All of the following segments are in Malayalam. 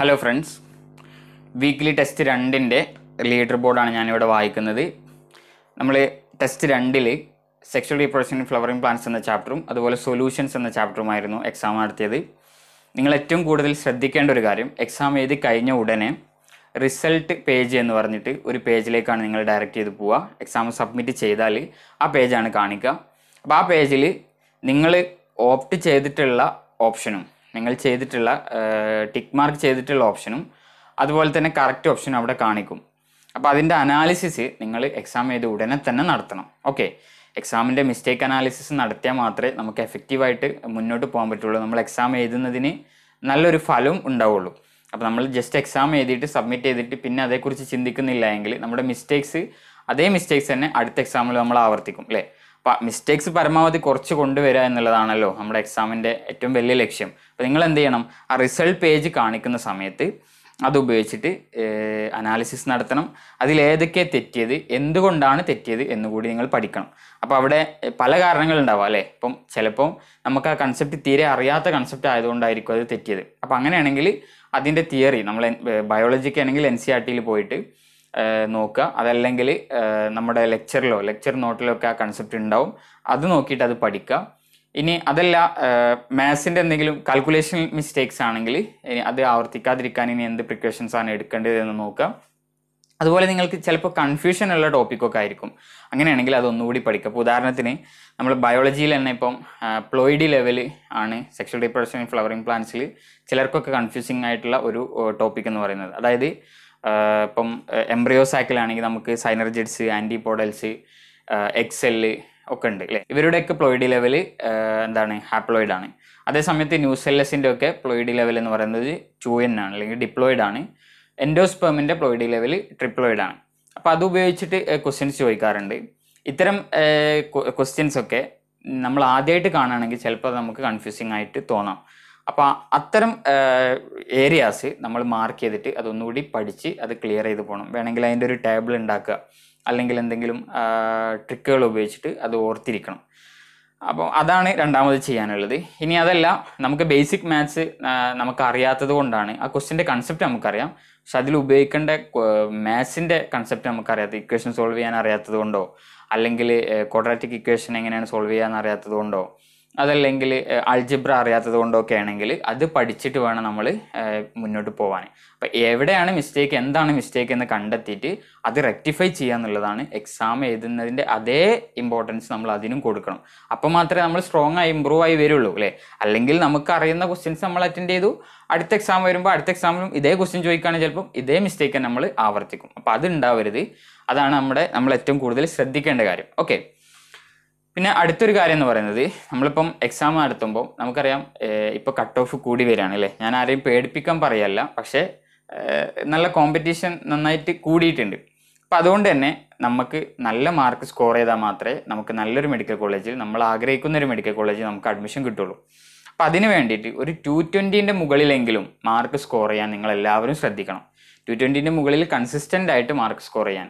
ഹലോ ഫ്രണ്ട്സ് വീക്ക്ലി ടെസ്റ്റ് രണ്ടിൻ്റെ ലീഡർ ബോർഡാണ് ഞാനിവിടെ വായിക്കുന്നത് നമ്മൾ ടെസ്റ്റ് രണ്ടിൽ സെക്ഷൽ റീപ്രൊഡക്ഷൻ ഫ്ലവറിംഗ് പ്ലാന്റ്സ് എന്ന ചാപ്റ്ററും അതുപോലെ സൊല്യൂഷൻസ് എന്ന ചാപ്റ്ററുമായിരുന്നു എക്സാം നടത്തിയത് നിങ്ങൾ ഏറ്റവും കൂടുതൽ ശ്രദ്ധിക്കേണ്ട ഒരു കാര്യം എക്സാം എഴുതി കഴിഞ്ഞ ഉടനെ റിസൾട്ട് പേജ് എന്ന് പറഞ്ഞിട്ട് ഒരു പേജിലേക്കാണ് നിങ്ങൾ ഡയറക്റ്റ് ചെയ്ത് പോവുക എക്സാം സബ്മിറ്റ് ചെയ്താൽ ആ പേജാണ് കാണിക്കുക അപ്പോൾ ആ പേജിൽ നിങ്ങൾ ഓപ്റ്റ് ചെയ്തിട്ടുള്ള ഓപ്ഷനും നിങ്ങൾ ചെയ്തിട്ടുള്ള ടിക്ക് മാർക്ക് ചെയ്തിട്ടുള്ള ഓപ്ഷനും അതുപോലെ തന്നെ കറക്റ്റ് ഓപ്ഷനും അവിടെ കാണിക്കും അപ്പോൾ അതിൻ്റെ അനാലിസിസ് നിങ്ങൾ എക്സാം ചെയ്ത് ഉടനെ തന്നെ നടത്തണം ഓക്കെ എക്സാമിൻ്റെ മിസ്റ്റേക്ക് അനാലിസിസ് നടത്തിയാൽ മാത്രമേ നമുക്ക് എഫക്റ്റീവായിട്ട് മുന്നോട്ട് പോകാൻ പറ്റുള്ളൂ നമ്മൾ എക്സാം എഴുതുന്നതിന് നല്ലൊരു ഫലവും ഉണ്ടാവുള്ളൂ അപ്പോൾ നമ്മൾ ജസ്റ്റ് എക്സാം എഴുതിയിട്ട് സബ്മിറ്റ് ചെയ്തിട്ട് പിന്നെ അതേക്കുറിച്ച് ചിന്തിക്കുന്നില്ല എങ്കിൽ നമ്മുടെ മിസ്റ്റേക്സ് അതേ മിസ്റ്റേക്സ് തന്നെ അടുത്ത എക്സാമിൽ നമ്മൾ ആവർത്തിക്കും അല്ലേ മിസ്റ്റേക്സ് പരമാവധി കുറച്ച് കൊണ്ടുവരിക എന്നുള്ളതാണല്ലോ നമ്മുടെ എക്സാമിൻ്റെ ഏറ്റവും വലിയ ലക്ഷ്യം അപ്പോൾ നിങ്ങൾ എന്ത് ചെയ്യണം ആ റിസൾട്ട് പേജ് കാണിക്കുന്ന സമയത്ത് അതുപയോഗിച്ചിട്ട് അനാലിസിസ് നടത്തണം അതിലേതൊക്കെ തെറ്റിയത് എന്തുകൊണ്ടാണ് തെറ്റിയത് എന്നുകൂടി നിങ്ങൾ പഠിക്കണം അപ്പോൾ അവിടെ പല കാരണങ്ങൾ കാരണങ്ങളുണ്ടാവാം അല്ലേ ഇപ്പം ചിലപ്പം നമുക്ക് ആ കൺസെപ്റ്റ് തീരെ അറിയാത്ത കൺസെപ്റ്റ് ആയതുകൊണ്ടായിരിക്കും അത് തെറ്റിയത് അപ്പോൾ അങ്ങനെയാണെങ്കിൽ അതിൻ്റെ തിയറി നമ്മൾ ബയോളജിക്ക് ആണെങ്കിൽ എൻ സി ആർ ടിയിൽ പോയിട്ട് നോക്കുക അതല്ലെങ്കിൽ നമ്മുടെ ലെക്ചറിലോ ലെക്ചർ നോട്ടിലോ ഒക്കെ ആ കൺസെപ്റ്റ് ഉണ്ടാവും അത് നോക്കിയിട്ട് അത് പഠിക്കുക ഇനി അതല്ല മാത്സിൻ്റെ എന്തെങ്കിലും കാൽക്കുലേഷൻ മിസ്റ്റേക്സ് ആണെങ്കിൽ ഇനി അത് ആവർത്തിക്കാതിരിക്കാൻ ഇനി എന്ത് പ്രിക്കോഷൻസ് ആണ് എടുക്കേണ്ടതെന്ന് നോക്കുക അതുപോലെ നിങ്ങൾക്ക് ചിലപ്പോൾ കൺഫ്യൂഷൻ ഉള്ള ടോപ്പിക്കൊക്കെ ആയിരിക്കും അങ്ങനെയാണെങ്കിൽ അത് ഒന്നുകൂടി പഠിക്കുക അപ്പോൾ ഉദാഹരണത്തിന് നമ്മൾ ബയോളജിയിൽ തന്നെ ഇപ്പം പ്ലോയിഡി ലെവൽ ആണ് സെക്ഷൽ റീപ്രൊഡക്ഷൻ ഫ്ലവറിങ് പ്ലാന്റ്സിൽ ചിലർക്കൊക്കെ കൺഫ്യൂസിങ് ആയിട്ടുള്ള ഒരു ടോപ്പിക് എന്ന് പറയുന്നത് അതായത് ഇപ്പം എംബ്രിയോ ആണെങ്കിൽ നമുക്ക് സൈനർജെറ്റ്സ് ആൻറ്റിപോഡൽസ് എക്സെല് ഒക്കെ ഉണ്ട് അല്ലേ ഇവരുടെയൊക്കെ പ്ലോയിഡി ലെവൽ എന്താണ് ഹാപ്ലോയിഡ് ആണ് അതേസമയത്ത് ന്യൂസെല്ലസിൻ്റെ ഒക്കെ പ്ലോയിഡി ലെവൽ എന്ന് പറയുന്നത് ടു എൻ ആണ് അല്ലെങ്കിൽ ഡിപ്ലോയിഡ് ആണ് എൻഡോസ്പേമിൻ്റെ പ്ലോയിഡി ലെവൽ ട്രിപ്ലോയിഡ് ആണ് അപ്പോൾ അത് ഉപയോഗിച്ചിട്ട് ക്വസ്റ്റ്യൻസ് ചോദിക്കാറുണ്ട് ഇത്തരം ക്വസ്റ്റ്യൻസ് ഒക്കെ നമ്മൾ ആദ്യമായിട്ട് കാണുകയാണെങ്കിൽ ചിലപ്പോൾ നമുക്ക് കൺഫ്യൂസിങ് ആയിട്ട് തോന്നാം അപ്പോൾ അത്തരം ഏരിയാസ് നമ്മൾ മാർക്ക് ചെയ്തിട്ട് അതൊന്നുകൂടി പഠിച്ച് അത് ക്ലിയർ ചെയ്ത് പോകണം വേണമെങ്കിൽ അതിൻ്റെ ഒരു ടേബിൾ ഉണ്ടാക്കുക അല്ലെങ്കിൽ എന്തെങ്കിലും ട്രിക്കുകൾ ഉപയോഗിച്ചിട്ട് അത് ഓർത്തിരിക്കണം അപ്പോൾ അതാണ് രണ്ടാമത് ചെയ്യാനുള്ളത് ഇനി അതല്ല നമുക്ക് ബേസിക് മാത്സ് നമുക്ക് അറിയാത്തത് കൊണ്ടാണ് ആ ക്വസ്റ്റിൻ്റെ കൺസെപ്റ്റ് നമുക്കറിയാം പക്ഷെ അതിൽ ഉപയോഗിക്കേണ്ട മാത്സിൻ്റെ കൺസെപ്റ്റ് നമുക്കറിയാത്ത ഇക്വേഷൻ സോൾവ് ചെയ്യാൻ അറിയാത്തത് കൊണ്ടോ അല്ലെങ്കിൽ ക്വാഡ്രാറ്റിക് ഇക്വേഷൻ എങ്ങനെയാണ് സോൾവ് ചെയ്യാൻ അറിയാത്തത് കൊണ്ടോ അതല്ലെങ്കിൽ അൾജിബ്ര അറിയാത്തത് കൊണ്ടൊക്കെ ആണെങ്കിൽ അത് പഠിച്ചിട്ട് വേണം നമ്മൾ മുന്നോട്ട് പോകാൻ അപ്പോൾ എവിടെയാണ് മിസ്റ്റേക്ക് എന്താണ് മിസ്റ്റേക്ക് എന്ന് കണ്ടെത്തിയിട്ട് അത് റെക്ടിഫൈ ചെയ്യുക എന്നുള്ളതാണ് എക്സാം എഴുതുന്നതിൻ്റെ അതേ ഇമ്പോർട്ടൻസ് നമ്മൾ അതിനും കൊടുക്കണം അപ്പോൾ മാത്രമേ നമ്മൾ സ്ട്രോങ് ആയി ഇമ്പ്രൂവ് ആയി വരുള്ളൂ അല്ലേ അല്ലെങ്കിൽ നമുക്ക് അറിയുന്ന ക്വസ്റ്റ്യൻസ് നമ്മൾ അറ്റൻഡ് ചെയ്തു അടുത്ത എക്സാം വരുമ്പോൾ അടുത്ത എക്സാമിലും ഇതേ ക്വസ്റ്റ്യൻ ചോദിക്കുകയാണെങ്കിൽ ചിലപ്പം ഇതേ മിസ്റ്റേക്ക് നമ്മൾ ആവർത്തിക്കും അപ്പോൾ അത് ഉണ്ടാവരുത് അതാണ് നമ്മുടെ നമ്മൾ ഏറ്റവും കൂടുതൽ ശ്രദ്ധിക്കേണ്ട കാര്യം ഓക്കെ പിന്നെ അടുത്തൊരു കാര്യം എന്ന് പറയുന്നത് നമ്മളിപ്പം എക്സാം നടത്തുമ്പോൾ നമുക്കറിയാം ഇപ്പോൾ കട്ട് ഓഫ് കൂടി വരികയാണ് അല്ലേ ഞാൻ ആരെയും പേടിപ്പിക്കാൻ പറയല്ല പക്ഷേ നല്ല കോമ്പറ്റീഷൻ നന്നായിട്ട് കൂടിയിട്ടുണ്ട് അപ്പം അതുകൊണ്ട് തന്നെ നമുക്ക് നല്ല മാർക്ക് സ്കോർ ചെയ്താൽ മാത്രമേ നമുക്ക് നല്ലൊരു മെഡിക്കൽ കോളേജിൽ നമ്മൾ ആഗ്രഹിക്കുന്ന ഒരു മെഡിക്കൽ കോളേജിൽ നമുക്ക് അഡ്മിഷൻ കിട്ടുള്ളൂ അപ്പം അതിന് വേണ്ടിയിട്ട് ഒരു ടു ട്വൻറ്റീൻ്റെ മുകളിലെങ്കിലും മാർക്ക് സ്കോർ ചെയ്യാൻ നിങ്ങൾ എല്ലാവരും ശ്രദ്ധിക്കണം ടു ട്വൻറ്റീൻ്റെ മുകളിൽ കൺസിസ്റ്റൻ്റ് ആയിട്ട് മാർക്ക് സ്കോർ ചെയ്യാൻ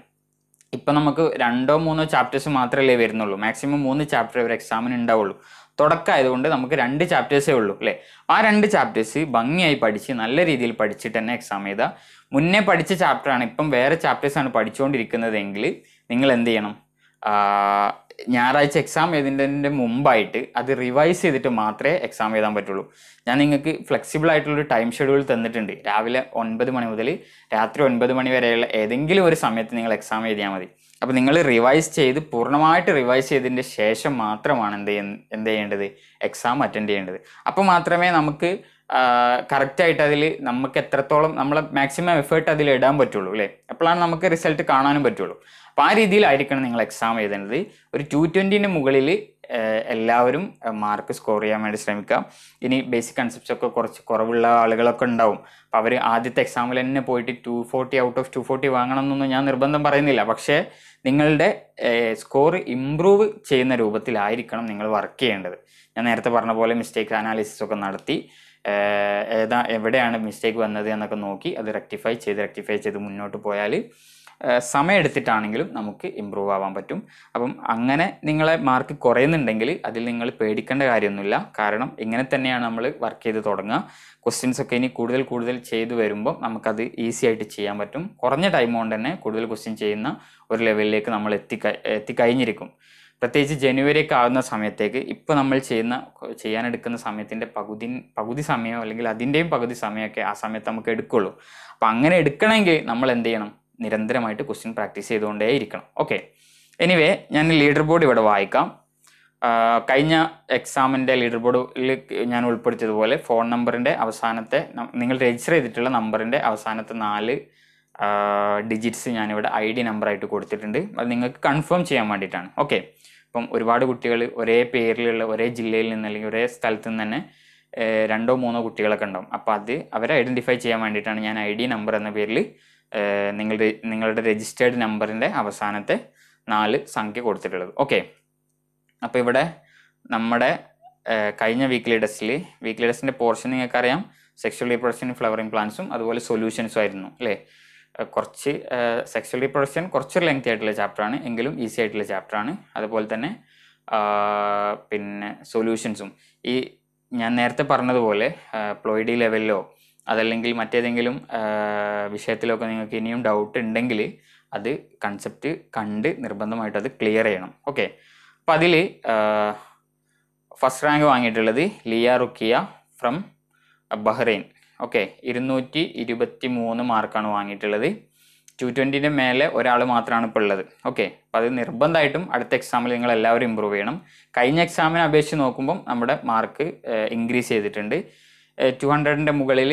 ഇപ്പം നമുക്ക് രണ്ടോ മൂന്നോ ചാപ്റ്റേഴ്സ് മാത്രമല്ലേ വരുന്നുള്ളൂ മാക്സിമം മൂന്ന് ചാപ്റ്റർ ഒരു എക്സാമിന് ഉണ്ടാവുള്ളൂ തുടക്കമായതുകൊണ്ട് നമുക്ക് രണ്ട് ചാപ്റ്റേഴ്സേ ഉള്ളൂ അല്ലേ ആ രണ്ട് ചാപ്റ്റേഴ്സ് ഭംഗിയായി പഠിച്ച് നല്ല രീതിയിൽ പഠിച്ചിട്ട് തന്നെ എക്സാം ചെയ്താൽ മുന്നേ പഠിച്ച ചാപ്റ്ററാണ് ഇപ്പം വേറെ ചാപ്റ്റേഴ്സാണ് പഠിച്ചുകൊണ്ടിരിക്കുന്നതെങ്കിൽ നിങ്ങൾ എന്ത് ചെയ്യണം ഞായറാഴ്ച എക്സാം എഴുതുന്നതിൻ്റെ മുമ്പായിട്ട് അത് റിവൈസ് ചെയ്തിട്ട് മാത്രമേ എക്സാം എഴുതാൻ പറ്റുള്ളൂ ഞാൻ നിങ്ങൾക്ക് ഫ്ലെക്സിബിൾ ആയിട്ടുള്ളൊരു ടൈം ഷെഡ്യൂൾ തന്നിട്ടുണ്ട് രാവിലെ ഒൻപത് മണി മുതൽ രാത്രി ഒൻപത് മണി വരെയുള്ള ഏതെങ്കിലും ഒരു സമയത്ത് നിങ്ങൾ എക്സാം എഴുതിയാൽ മതി അപ്പോൾ നിങ്ങൾ റിവൈസ് ചെയ്ത് പൂർണ്ണമായിട്ട് റിവൈസ് ചെയ്തതിൻ്റെ ശേഷം മാത്രമാണ് എന്ത് എന്ത് ചെയ്യേണ്ടത് എക്സാം അറ്റൻഡ് ചെയ്യേണ്ടത് അപ്പോൾ മാത്രമേ നമുക്ക് കറക്റ്റായിട്ട് അതിൽ നമുക്ക് എത്രത്തോളം നമ്മൾ മാക്സിമം എഫേർട്ട് അതിൽ ഇടാൻ പറ്റുള്ളൂ അല്ലേ എപ്പോഴാണ് നമുക്ക് റിസൾട്ട് കാണാനും പറ്റുള്ളൂ അപ്പോൾ ആ രീതിയിലായിരിക്കണം നിങ്ങൾ എക്സാം എഴുതേണ്ടത് ഒരു ടു ട്വൻറ്റിൻ്റെ മുകളിൽ എല്ലാവരും മാർക്ക് സ്കോർ ചെയ്യാൻ വേണ്ടി ശ്രമിക്കാം ഇനി ബേസിക് കൺസെപ്റ്റ്സ് ഒക്കെ കുറച്ച് കുറവുള്ള ആളുകളൊക്കെ ഉണ്ടാവും അപ്പോൾ അവർ ആദ്യത്തെ എക്സാമിൽ തന്നെ പോയിട്ട് two forty out of two forty വാങ്ങണം എന്നൊന്നും ഞാൻ നിർബന്ധം പറയുന്നില്ല പക്ഷേ നിങ്ങളുടെ സ്കോർ ഇമ്പ്രൂവ് ചെയ്യുന്ന രൂപത്തിലായിരിക്കണം നിങ്ങൾ വർക്ക് ചെയ്യേണ്ടത് ഞാൻ നേരത്തെ പറഞ്ഞ പോലെ മിസ്റ്റേക്ക് അനാലിസിസ് ഒക്കെ നടത്തി ഏതാ എവിടെയാണ് മിസ്റ്റേക്ക് വന്നത് എന്നൊക്കെ നോക്കി അത് റെക്ടിഫൈ ചെയ്ത് റെക്ടിഫൈ ചെയ്ത് മുന്നോട്ട് പോയാൽ സമയമെടുത്തിട്ടാണെങ്കിലും നമുക്ക് ഇമ്പ്രൂവ് ആവാൻ പറ്റും അപ്പം അങ്ങനെ നിങ്ങളെ മാർക്ക് കുറയുന്നുണ്ടെങ്കിൽ അതിൽ നിങ്ങൾ പേടിക്കേണ്ട കാര്യമൊന്നുമില്ല കാരണം ഇങ്ങനെ തന്നെയാണ് നമ്മൾ വർക്ക് ചെയ്ത് തുടങ്ങുക ക്വസ്റ്റ്യൻസ് ഒക്കെ ഇനി കൂടുതൽ കൂടുതൽ ചെയ്തു വരുമ്പോൾ നമുക്കത് ഈസി ആയിട്ട് ചെയ്യാൻ പറ്റും കുറഞ്ഞ ടൈം കൊണ്ട് തന്നെ കൂടുതൽ ക്വസ്റ്റ്യൻ ചെയ്യുന്ന ഒരു ലെവലിലേക്ക് നമ്മൾ എത്തി എത്തിക്കഴിഞ്ഞിരിക്കും പ്രത്യേകിച്ച് ഒക്കെ ആവുന്ന സമയത്തേക്ക് ഇപ്പോൾ നമ്മൾ ചെയ്യുന്ന ചെയ്യാനെടുക്കുന്ന സമയത്തിൻ്റെ പകുതി പകുതി സമയം അല്ലെങ്കിൽ അതിൻ്റെയും പകുതി സമയമൊക്കെ ആ സമയത്ത് നമുക്ക് എടുക്കുള്ളൂ അപ്പം അങ്ങനെ എടുക്കണമെങ്കിൽ നമ്മൾ എന്ത് ചെയ്യണം നിരന്തരമായിട്ട് ക്വസ്റ്റ്യൻ പ്രാക്ടീസ് ചെയ്തുകൊണ്ടേ ഇരിക്കണം ഓക്കെ എനിവേ ഞാൻ ലീഡർ ബോർഡ് ഇവിടെ വായിക്കാം കഴിഞ്ഞ എക്സാമിൻ്റെ ലീഡർ ബോർഡിൽ ഞാൻ ഉൾപ്പെടുത്തിയതുപോലെ ഫോൺ നമ്പറിൻ്റെ അവസാനത്തെ നിങ്ങൾ രജിസ്റ്റർ ചെയ്തിട്ടുള്ള നമ്പറിൻ്റെ അവസാനത്തെ നാല് ഡിജിറ്റ്സ് ഞാനിവിടെ ഐ ഡി നമ്പറായിട്ട് കൊടുത്തിട്ടുണ്ട് അത് നിങ്ങൾക്ക് കൺഫേം ചെയ്യാൻ വേണ്ടിയിട്ടാണ് ഓക്കെ അപ്പം ഒരുപാട് കുട്ടികൾ ഒരേ പേരിലുള്ള ഒരേ ജില്ലയിൽ നിന്ന് അല്ലെങ്കിൽ ഒരേ സ്ഥലത്തു നിന്ന് തന്നെ രണ്ടോ മൂന്നോ കുട്ടികളൊക്കെ ഉണ്ടാവും അപ്പോൾ അത് അവരെ ഐഡൻറ്റിഫൈ ചെയ്യാൻ വേണ്ടിയിട്ടാണ് ഞാൻ ഐ ഡി നമ്പർ എന്ന പേരിൽ നിങ്ങളുടെ നിങ്ങളുടെ രജിസ്റ്റേർഡ് നമ്പറിൻ്റെ അവസാനത്തെ നാല് സംഖ്യ കൊടുത്തിട്ടുള്ളത് ഓക്കെ അപ്പോൾ ഇവിടെ നമ്മുടെ കഴിഞ്ഞ വീക്ക്ലി ടെസ്റ്റിൽ വീക്ക്ലി ടെസ്റ്റിൻ്റെ പോർഷൻ നിങ്ങൾക്കറിയാം സെക്ഷൽ റീപ്രൊഡക്ഷൻ ഫ്ലവറിങ് പ്ലാന്റ്സും അതുപോലെ സൊല്യൂഷൻസും ആയിരുന്നു അല്ലേ കുറച്ച് സെക്സ്വൽ റീപ്രൊഡക്ഷൻ കുറച്ചൊരു ലെങ്ത് ആയിട്ടുള്ള ചാപ്റ്ററാണ് എങ്കിലും ഈസി ആയിട്ടുള്ള ചാപ്റ്ററാണ് അതുപോലെ തന്നെ പിന്നെ സൊല്യൂഷൻസും ഈ ഞാൻ നേരത്തെ പറഞ്ഞതുപോലെ പ്ലോയിഡി ലെവലിലോ അതല്ലെങ്കിൽ മറ്റേതെങ്കിലും വിഷയത്തിലൊക്കെ നിങ്ങൾക്ക് ഇനിയും ഡൗട്ട് ഉണ്ടെങ്കിൽ അത് കൺസെപ്റ്റ് കണ്ട് നിർബന്ധമായിട്ട് അത് ക്ലിയർ ചെയ്യണം ഓക്കെ അപ്പം അതിൽ ഫസ്റ്റ് റാങ്ക് വാങ്ങിയിട്ടുള്ളത് Liya Rukkiya from Bahrain okay ഇരുന്നൂറ്റി ഇരുപത്തി മൂന്ന് മാർക്കാണ് വാങ്ങിയിട്ടുള്ളത് ടു ട്വൻറ്റിൻ്റെ മേലെ ഒരാൾ മാത്രമാണ് ഇപ്പോൾ ഉള്ളത് ഓക്കെ അപ്പോൾ അത് നിർബന്ധമായിട്ടും അടുത്ത എക്സാമിൽ നിങ്ങൾ എല്ലാവരും ഇമ്പ്രൂവ് ചെയ്യണം കഴിഞ്ഞ എക്സാമിനെ അപേക്ഷിച്ച് നോക്കുമ്പം നമ്മുടെ മാർക്ക് ഇൻക്രീസ് ചെയ്തിട്ടുണ്ട് ടു ഹൺഡ്രഡിൻ്റെ മുകളിൽ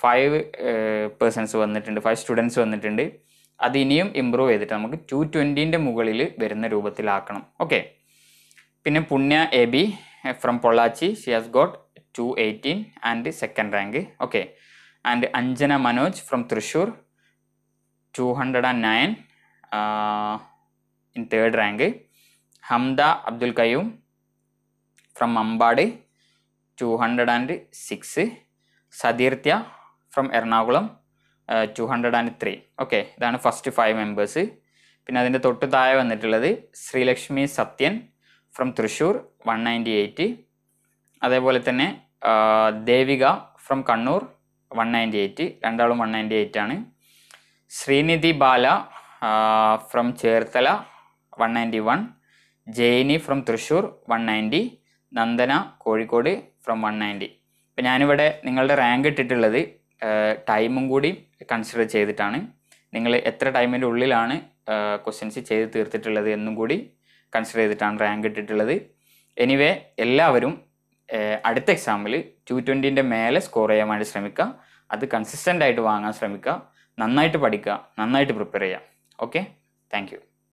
ഫൈവ് പേഴ്സൺസ് വന്നിട്ടുണ്ട് ഫൈവ് സ്റ്റുഡൻസ് വന്നിട്ടുണ്ട് അത് ഇനിയും ഇമ്പ്രൂവ് ചെയ്തിട്ട് നമുക്ക് ടു ട്വൻറ്റീൻ്റെ മുകളിൽ വരുന്ന രൂപത്തിലാക്കണം ഓക്കെ പിന്നെ Punya A B from Pollachi she has got two eighteen and second rank okay and Anjana Manoj from Thrissur two hundred and nine in third rank Hamda Abdul Kayyum from Ambad two hundred and six Satheerthya from Ernakulam two hundred and three okay ഇതാണ് ഫസ്റ്റ് ഫൈവ് മെമ്പേഴ്സ് പിന്നെ അതിൻ്റെ തൊട്ട് താഴെ വന്നിട്ടുള്ളത് Sreelakshmi Sathyan from Thrissur one ninety eight അതേപോലെ തന്നെ Devika from Kannur one ninety eight രണ്ടാളും വൺ നയൻറ്റി എയ്റ്റ് ആണ് Sreenidhi Bala from Cherthala one ninety one Jaini from Thrissur one ninety Nandana Kozhikode from one ninety ഇപ്പം ഞാനിവിടെ നിങ്ങളുടെ റാങ്ക് ഇട്ടിട്ടുള്ളത് ടൈമും കൂടി കൺസിഡർ ചെയ്തിട്ടാണ് നിങ്ങൾ എത്ര ടൈമിൻ്റെ ഉള്ളിലാണ് ക്വസ്റ്റ്യൻസ് ചെയ്ത് തീർത്തിട്ടുള്ളത് എന്നും കൂടി കൺസിഡർ ചെയ്തിട്ടാണ് റാങ്ക് ഇട്ടിട്ടുള്ളത് എനിവേ എല്ലാവരും അടുത്ത എക്സാമിൽ ടു ട്വൻറ്റിൻ്റെ മേലെ സ്കോർ ചെയ്യാൻ വേണ്ടി ശ്രമിക്കുക അത് കൺസിസ്റ്റൻ്റ് ആയിട്ട് വാങ്ങാൻ ശ്രമിക്കുക നന്നായിട്ട് പഠിക്കുക നന്നായിട്ട് പ്രിപ്പയർ ചെയ്യുക ഓക്കെ താങ്ക്